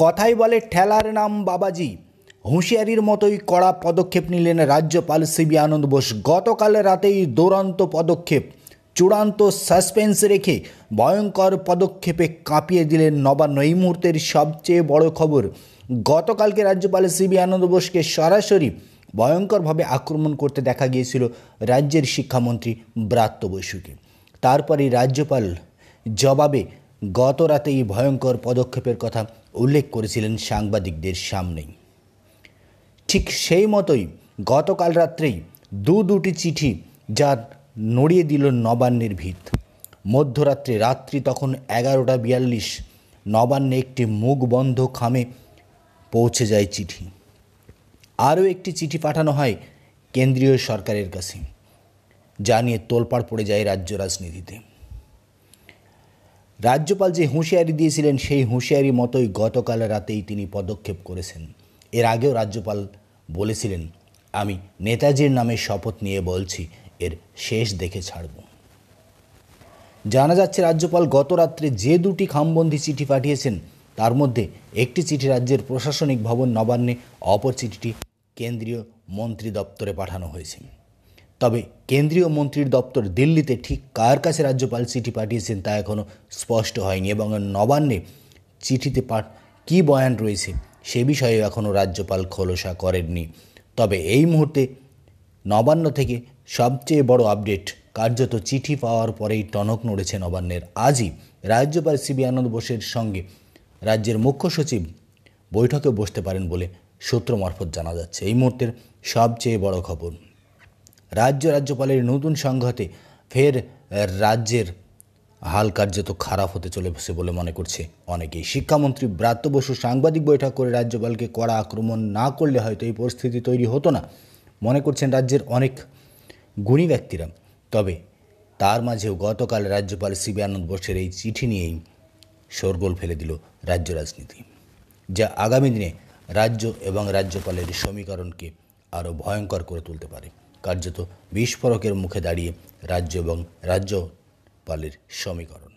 কথাই বলে ঠেলার নাম বাবাজি হুঁশিয়ারির মতোই কড়া পদক্ষেপ নিলেন রাজ্যপাল সিবি আনন্দ বোস গতকাল রাতেই দুরন্ত পদক্ষেপ চূড়ান্ত সাসপেন্স রেখে ভয়ঙ্কর পদক্ষেপে কাঁপিয়ে দিলেন নবান্ন এই মুহূর্তের সবচেয়ে বড় খবর গতকালকে রাজ্যপাল সিবি আনন্দ বোসকে সরাসরি ভয়ঙ্করভাবে আক্রমণ করতে দেখা গিয়েছিল রাজ্যের শিক্ষামন্ত্রী ব্রাত্য বসুকে তারপরে রাজ্যপাল জবাবে গত রাতে এই ভয়ঙ্কর পদক্ষেপের কথা উল্লেখ করেছিলেন সাংবাদিকদের সামনেই ঠিক সেই মতোই গতকাল রাত্রেই দু দুটি চিঠি যা নড়িয়ে দিল নবান্নের ভিত মধ্যরাত্রে রাত্রি তখন এগারোটা বিয়াল্লিশ নবান্নে একটি মুখ বন্ধ খামে পৌঁছে যায় চিঠি আরও একটি চিঠি পাঠানো হয় কেন্দ্রীয় সরকারের কাছে যা নিয়ে তোলপাড় পড়ে যায় রাজ্য রাজনীতিতে রাজ্যপাল যে হুঁশিয়ারি দিয়েছিলেন সেই হুঁশিয়ারি মতোই গতকাল রাতেই তিনি পদক্ষেপ করেছেন এর আগেও রাজ্যপাল বলেছিলেন আমি নেতাজির নামে শপথ নিয়ে বলছি এর শেষ দেখে ছাড়ব জানা যাচ্ছে রাজ্যপাল গত রাত্রে যে দুটি খামবন্দি চিঠি পাঠিয়েছেন তার মধ্যে একটি চিঠি রাজ্যের প্রশাসনিক ভবন নবান্নে অপর চিঠিটি কেন্দ্রীয় মন্ত্রী দপ্তরে পাঠানো হয়েছে তবে কেন্দ্রীয় মন্ত্রীর দপ্তর দিল্লিতে ঠিক কার কাছে রাজ্যপাল চিঠি পাঠিয়েছেন তা এখনও স্পষ্ট হয়নি এবং নবান্নে চিঠিতে পাঠ কী বয়ান রয়েছে সে বিষয়ে এখনও রাজ্যপাল খোলসা করেননি তবে এই মুহূর্তে নবান্ন থেকে সবচেয়ে বড় আপডেট কার্যত চিঠি পাওয়ার পরেই টনক নড়েছে নবান্নের আজই রাজ্যপাল সিবি আনন্দ বোসের সঙ্গে রাজ্যের মুখ্য সচিব বৈঠকে বসতে পারেন বলে সূত্র মারফত জানা যাচ্ছে এই মুহূর্তের সবচেয়ে বড় খবর রাজ্য রাজ্যপালের নতুন সংঘাতে ফের রাজ্যের হাল তো খারাপ হতে চলেছে বলে মনে করছে অনেকেই শিক্ষামন্ত্রী ব্রাত্য বসু সাংবাদিক বৈঠক করে রাজ্যপালকে কড়া আক্রমণ না করলে হয়তো এই পরিস্থিতি তৈরি হতো না মনে করছেন রাজ্যের অনেক গুণী ব্যক্তিরা তবে তার মাঝেও গতকাল রাজ্যপাল সিবি আনন্দ বোসের এই চিঠি নিয়েই শোরগোল ফেলে দিল রাজ্য রাজনীতি যা আগামী দিনে রাজ্য এবং রাজ্যপালের সমীকরণকে আরও ভয়ঙ্কর করে তুলতে পারে কার্যত বিস্ফোরকের মুখে দাঁড়িয়ে রাজ্য এবং রাজ্যপালের সমীকরণ